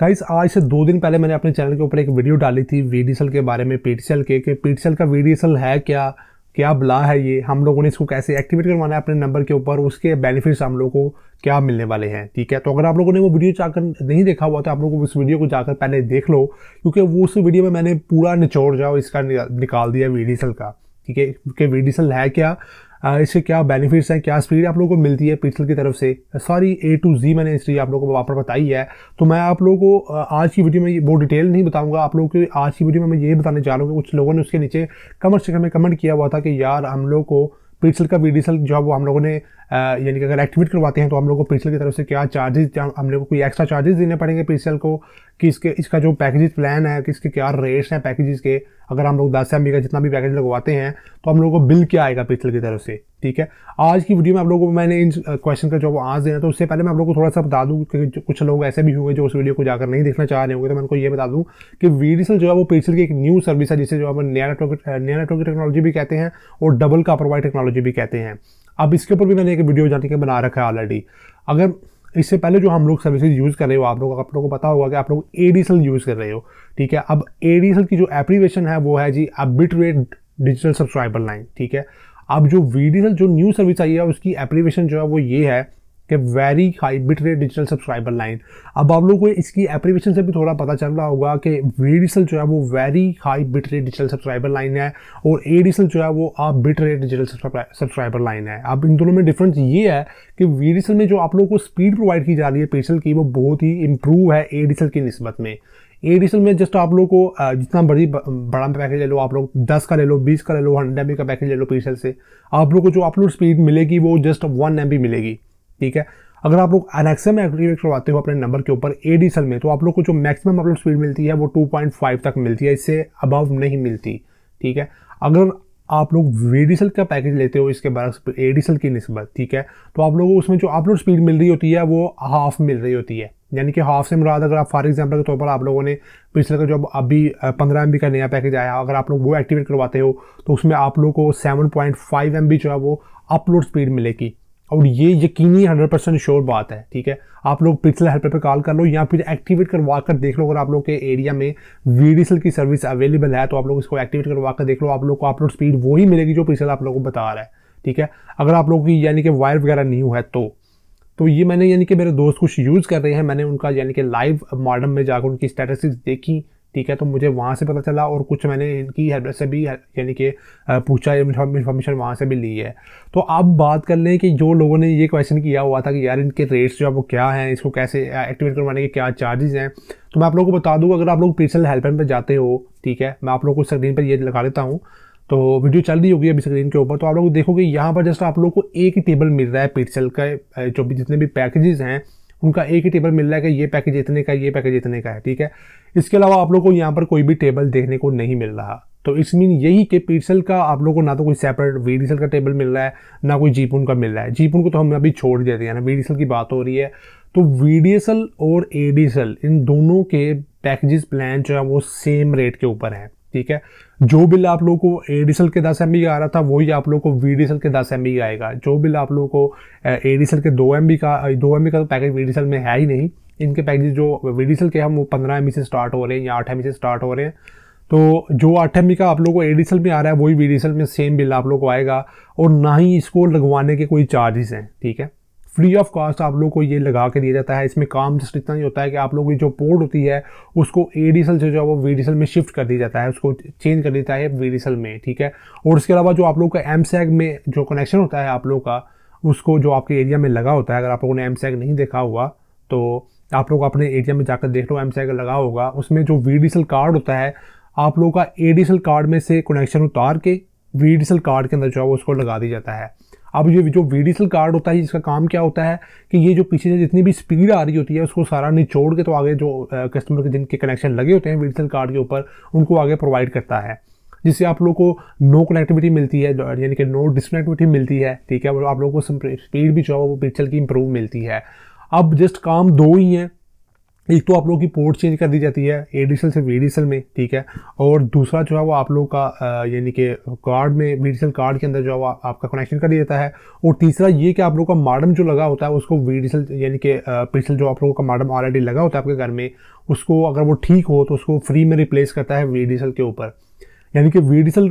guys आज से दो दिन पहले मैंने अपने चैनल के ऊपर एक वीडियो डाली थी वी के बारे में पी के कि पी का वी है क्या क्या बला है ये हम लोगों ने इसको कैसे एक्टिवेट करवाना है अपने नंबर के ऊपर उसके बेनिफिट्स हम लोगों को क्या मिलने वाले हैं ठीक है तो अगर आप लोगों ने वो वीडियो जाकर नहीं देखा हुआ तो आप लोगों को उस वीडियो को जाकर पहले देख लो क्योंकि वो उस वीडियो में मैंने पूरा निचोड़ जाओ इसका निकाल दिया वी का ठीक है कि वी है क्या इसके क्या बेनिफिट्स हैं क्या स्पीड आप लोगों को मिलती है पिक्सल की तरफ से सॉरी ए टू जी मैंने इसलिए आप लोगों को वहाँ पर बताई है तो मैं आप लोगों को आज की वीडियो में वो डिटेल नहीं बताऊँगा आप लोगों की आज की वीडियो में मैं ये बताने चाह रहा हूँ कि कुछ लोगों ने उसके नीचे कमेंट सेक्शन में कमेंट किया हुआ था कि यार हम लोग को पीसल का जो है वो हम लोगों ने यानी कि अगर एक्टिवेट करवाते हैं तो हम लोगों को पीसल की तरफ से क्या चार्जेस हम लोगों को कोई एक्स्ट्रा चार्जेस देने पड़ेंगे प्रीसल को कि इसके इसका जो पैकेजेस प्लान है कि इसके क्या रेट्स हैं पैकेजेस के अगर हम लोग दस एम का जितना भी पैकेज लगवाते हैं तो हम लोगों को बिल क्या आएगा पीसल की तरफ से ठीक है आज की वीडियो में आप लोगों को मैंने इन क्वेश्चन का जो आज देना तो उससे पहले मैं आप लोगों को थोड़ा सा बता दूँ कि कुछ लोग ऐसे भी होंगे जो उस वीडियो को जाकर नहीं देखना चाह रहे होंगे तो मैं उनको ये बता दूँ कि वीडीसल जो है वो पेसल की एक न्यू सर्विस है जिसे जो हम नया नेटवर्क नया नेटवर्क टेक्नोलॉजी भी कहते हैं और डबल का प्रोवाइड टेक्नोलॉजी भी कहते हैं अब इसके ऊपर भी मैंने एक वीडियो जाने के बना रखा है ऑलरेडी अगर इससे पहले जो हम लोग सर्विसेज यूज़ कर रहे हो आप लोग आप लोगों को पता होगा कि आप लोग एडीसल यूज़ कर रहे हो ठीक है अब एडीसल की जो एप्लीकेशन है वो है जी अब bit rate digital subscriber line ठीक है अब जो वीडीएल जो न्यू सर्विस आई है उसकी एप्लीकेशन जो है वो ये है कि very high bit rate digital subscriber line अब आप लोगों को इसकी एप्लीकेशन से भी थोड़ा पता चल रहा होगा कि वी जो है वो very high bit rate digital subscriber line है और ए डीसल जो है वो आप bit rate digital subscriber line है अब इन दोनों में डिफरेंस ये है कि वी में जो आप लोगों को स्पीड प्रोवाइड की जा रही है पेशल की वो बहुत ही इंप्रूव है ए डीसल की नस्बत में एडिशनल में जस्ट आप लोग को जितना बड़ी बड़ा पैकेज ले लो आप लोग दस का ले लो बीस का ले लो हंड्रेड एम का पैकेज ले लो पी से आप लोग को जो अपलोड स्पीड मिलेगी वो जस्ट वन एम मिलेगी ठीक है अगर आप लोग एनेक्सा में एक्टिवेट करवाते हो अपने नंबर के ऊपर एडिशनल में तो आप लोग को जो मैक्सिमम अपलोड स्पीड मिलती है वो टू तक मिलती है इससे अबव नहीं मिलती ठीक है अगर आप लोग वेडिसल का पैकेज लेते हो इसके बरक्स एडिसल की नस्बत ठीक है तो आप लोगों को उसमें जो अपलोड स्पीड मिल रही होती है वो हाफ मिल रही होती है यानी कि हाफ से मुराद अगर आप फॉर एग्जांपल के तौर पर आप लोगों ने पिछले का तो जो अभी पंद्रह एम का नया पैकेज आया अगर आप लोग वो एक्टिवेट करवाते हो तो उसमें आप लोग को सेवन पॉइंट फाइव एम जो है वो अपलोड स्पीड मिलेगी और ये यकीनी हंड्रेड परसेंट श्योर बात है ठीक है आप लोग पिछले हेल्पर पर कॉल कर लो या फिर एक्टिवेट करवा कर देख लो अगर आप लोग के एरिया में वी की सर्विस अवेलेबल है तो आप लोग इसको एक्टिवेट करवा कर देख लो आप लोग को अपलोड स्पीड वही मिलेगी जो पिछले आप लोग को बता रहा है ठीक है अगर आप लोग की यानी कि वायर वगैरह नहीं हुआ है तो तो ये मैंने यानी कि मेरे दोस्त कुछ यूज़ कर रहे हैं मैंने उनका यानी कि लाइव मॉडम में जाकर उनकी स्टैटिस्टिक्स देखी ठीक है तो मुझे वहाँ से पता चला और कुछ मैंने इनकी हेल्प से भी यानी कि पूछा इन्फॉर्मेशन वहाँ से भी ली है तो अब बात कर लें कि जो लोगों ने ये क्वेश्चन किया हुआ था कि यार इनके रेट्स जो है वो क्या हैं इसको कैसे एक्टिवेट करवाने के क्या चार्जेस हैं तो मैं आप लोगों को बता दूँ अगर आप लोग पर्सनल हेल्पलाइन पर जाते हो ठीक है मैं आप लोग को स्क्रीन पर ये लगा लेता हूँ तो वीडियो चल रही होगी अभी स्क्रीन के ऊपर तो आप लोग देखोगे यहाँ पर जस्ट आप लोग को एक ही टेबल मिल रहा है पिक्सल का जो भी जितने भी पैकेजेस हैं उनका एक ही टेबल मिल रहा है कि ये पैकेज इतने का ये पैकेज इतने का है ठीक है इसके अलावा आप लोग को यहाँ पर कोई भी टेबल देखने को नहीं मिल रहा तो इट्स मीन यही कि पीटसल का आप लोग को ना तो कोई सेपरेट वीडीसल का टेबल मिल रहा है ना कोई जीपून का मिल रहा है जीपून को तो हमने अभी छोड़ दिया था ना वीडीसल की बात हो रही है तो वीडीएसएल और एडीएसएल इन दोनों के पैकेजेस प्लान जो है वो सेम रेट के ऊपर हैं ठीक है जो बिल आप लोगों को ए के दस एम का आ रहा था वही आप लोगों को वी डी के दस एम का आएगा जो बिल आप लोगों को ए डी के दो एम का दो एम का तो पैकेज वी डी में है ही नहीं इनके पैकेज जो वी डी के हम वो पंद्रह एम से स्टार्ट हो रहे हैं या आठ एम से स्टार्ट हो रहे हैं तो जो आठ एम का आप लोग को ए में आ रहा है वही वी डी में सेम बिल आप लोग को आएगा और ना ही इसको लगवाने के कोई चार्जेस हैं ठीक है फ्री ऑफ कॉस्ट आप लोग को ये लगा के दिया जाता है इसमें काम जस्ट इतना ही होता है कि आप लोगों की जो पोर्ट होती है उसको ए डी सेल से जो है वो वी डी डीसल में शिफ्ट कर दिया जाता है उसको चेंज कर देता है वी डी सेल में ठीक है और उसके अलावा जो आप लोग का एम सैग में जो कनेक्शन होता है आप लोग का उसको जो आपके एरिया में लगा होता है अगर आप लोगों ने एम सैग नहीं देखा हुआ तो आप लोग अपने एरिया में जाकर देख लो एम सैग लगा होगा उसमें जो वी डी सेल कार्ड होता है आप लोगों का ए डी डीसल कार्ड में से कनेक्शन उतार के वी डी सेल कार्ड के अंदर जो है वो उसको लगा दिया जाता है अब ये जो वी कार्ड होता है इसका काम क्या होता है कि ये जो पीछे से जितनी भी स्पीड आ रही होती है उसको सारा निचोड़ के तो आगे जो कस्टमर के जिनके कनेक्शन लगे होते हैं वी कार्ड के ऊपर उनको आगे प्रोवाइड करता है जिससे आप लोग को नो कनेक्टिविटी मिलती है यानी कि नो डिसकनेक्टिविटी मिलती है ठीक है आप लोगों को स्पीड भी जो है वो पिक्चर की इंप्रूव मिलती है अब जस्ट काम दो ही हैं एक तो आप लोगों की पोर्ट चेंज कर दी जाती है एडिसल से वीडीसल में ठीक है और दूसरा जो है वो आप लोगों का यानी कि कार्ड में वीडीसल कार्ड के अंदर जो है वो आपका कनेक्शन कर दिया जाता है और तीसरा ये कि आप लोगों का मॉडम जो लगा होता है उसको वीडीसल यानी कि पिसल जो आप लोगों का मॉडम ऑलरेडी लगा होता है आपके घर में उसको अगर वो ठीक हो तो उसको फ्री में रिप्लेस करता है वीडीसल के ऊपर यानी कि वीडिसल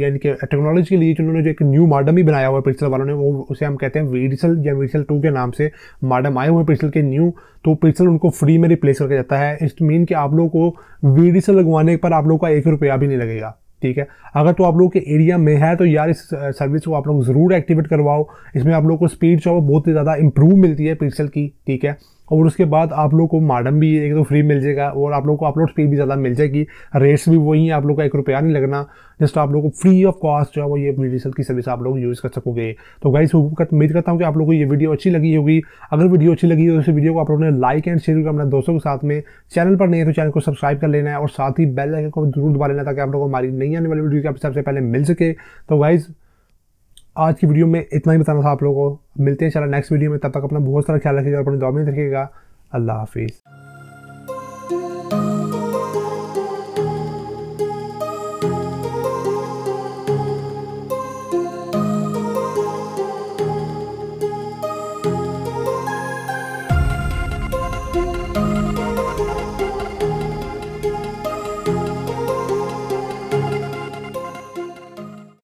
यानी कि टेक्नोलॉजी के लिए जिन्होंने जो एक न्यू मॉडम ही बनाया हुआ है पिक्सल वालों ने वो उसे हम कहते हैं वीडिसल या वीडिसल टू के नाम से मॉडम आए हुए हैं पिक्सल के न्यू तो पिक्सल उनको फ्री में रिप्लेस करके जाता है इस मीन कि आप लोग को वीडिसल लगवाने पर आप लोग का एक रुपया भी नहीं लगेगा ठीक है अगर तो आप लोग के एरिया में है तो यार इस सर्विस को आप लोग ज़रूर एक्टिवेट करवाओ इसमें आप लोग को स्पीड जो है बहुत ही ज़्यादा इंप्रूव मिलती है पिक्सल की ठीक है और उसके बाद आप लोग को मॉडम भी एक तो फ्री मिल जाएगा और आप लोग को अपलोड स्पीड भी ज़्यादा मिल जाएगी रेट्स भी वही हैं आप लोग का एक रुपया नहीं लगना जस्ट आप लोग को फ्री ऑफ कॉस्ट जो है वो ये मेडिसल की सर्विस आप लोग यूज़ कर सकोगे तो गाइस उम्मीद करता हूँ कि आप लोग को ये वीडियो अच्छी लगी होगी अगर वीडियो अच्छी लगी हो तो इस वीडियो को आप लोगों ने लाइक एंड शेयर करना दोस्तों के साथ में चैनल पर नहीं है तो चैनल को सब्सक्राइब कर लेना है और साथ ही बेल आइकन को जरूर दबा लेना ताकि आप लोगों को हमारी नई आने वाली वीडियो की आप सबसे पहले मिल सके तो गाइज़ आज की वीडियो में इतना ही बताना था आप लोगों को मिलते हैं चला नेक्स्ट वीडियो में तब तक अपना बहुत सारा ख्याल रखिएगा और अपने दौर में रखिएगा अल्लाह हाफिज़